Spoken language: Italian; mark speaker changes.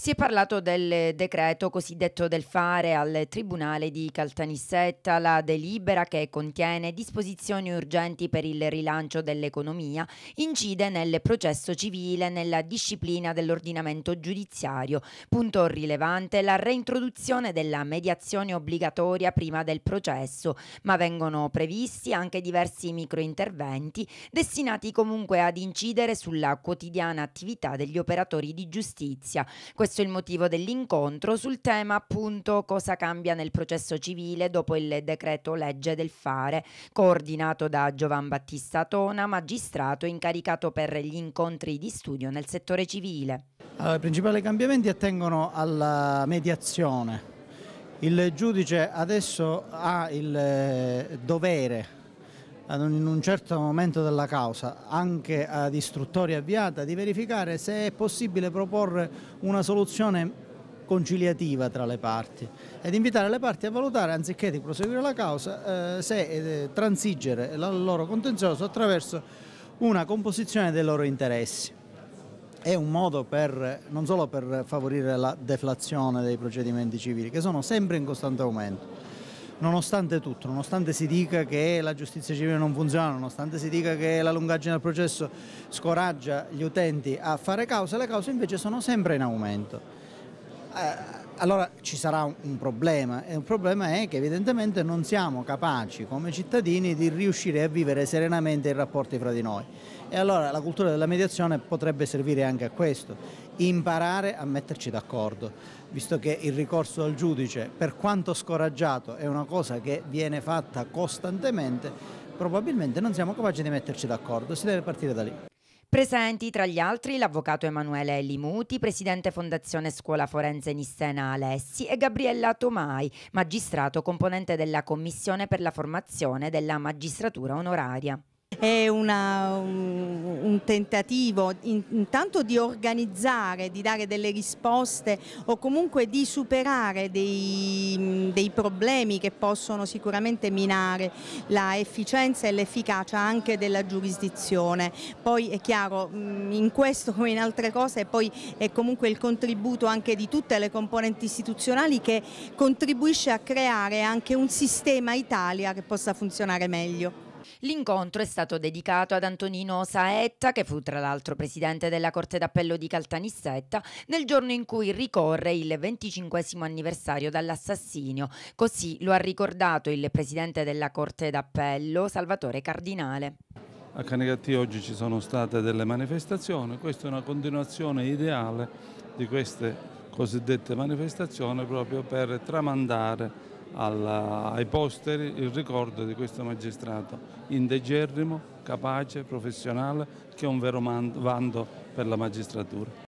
Speaker 1: Si è parlato del decreto cosiddetto del fare al Tribunale di Caltanissetta, la delibera che contiene disposizioni urgenti per il rilancio dell'economia, incide nel processo civile, nella disciplina dell'ordinamento giudiziario. Punto rilevante la reintroduzione della mediazione obbligatoria prima del processo, ma vengono previsti anche diversi microinterventi destinati comunque ad incidere sulla quotidiana attività degli operatori di giustizia. Questo questo il motivo dell'incontro sul tema appunto cosa cambia nel processo civile dopo il decreto legge del fare, coordinato da Giovan Battista Tona, magistrato incaricato per gli incontri di studio nel settore civile.
Speaker 2: Allora, I principali cambiamenti attengono alla mediazione. Il giudice adesso ha il eh, dovere in un certo momento della causa, anche ad istruttoria avviata, di verificare se è possibile proporre una soluzione conciliativa tra le parti ed invitare le parti a valutare, anziché di proseguire la causa, eh, se eh, transigere il loro contenzioso attraverso una composizione dei loro interessi. È un modo per, non solo per favorire la deflazione dei procedimenti civili, che sono sempre in costante aumento, nonostante tutto, nonostante si dica che la giustizia civile non funziona, nonostante si dica che la lungaggine del processo scoraggia gli utenti a fare causa, le cause invece sono sempre in aumento. Eh, allora ci sarà un, problema e il problema è che evidentemente non siamo capaci come cittadini di riuscire a vivere serenamente i rapporti fra di noi e allora la cultura della mediazione potrebbe servire anche a questo, imparare a metterci d'accordo, visto che il ricorso al giudice per quanto scoraggiato è una cosa che viene fatta costantemente, probabilmente non siamo capaci di metterci d'accordo, si deve partire da lì.
Speaker 1: Presenti tra gli altri l'avvocato Emanuele Limuti, presidente Fondazione Scuola Forense Nissena Alessi e Gabriella Tomai, magistrato componente della Commissione per la formazione della magistratura onoraria. È una,
Speaker 3: un, un, tentativo in, intanto di organizzare, di dare delle risposte o comunque di superare dei, dei problemi che possono sicuramente minare la efficienza e l'efficacia anche della giurisdizione. Poi è chiaro, in questo come in altre cose, poi è comunque il contributo anche di tutte le componenti istituzionali che contribuisce a creare anche un sistema Italia che possa funzionare meglio. L'incontro è stato dedicato ad
Speaker 1: Antonino Saetta, che fu tra l'altro presidente della Corte d'Appello di Caltanissetta, nel giorno in cui ricorre il 25 anniversario dall'assassinio. Così lo ha ricordato il presidente della Corte d'Appello, Salvatore Cardinale.
Speaker 4: A Canigatti oggi ci sono state delle manifestazioni, questa è una continuazione ideale di queste cosiddette manifestazioni proprio per tramandare alla, ai posteri il ricordo di questo magistrato indegerrimo, capace, professionale, che è un vero vanto per la magistratura.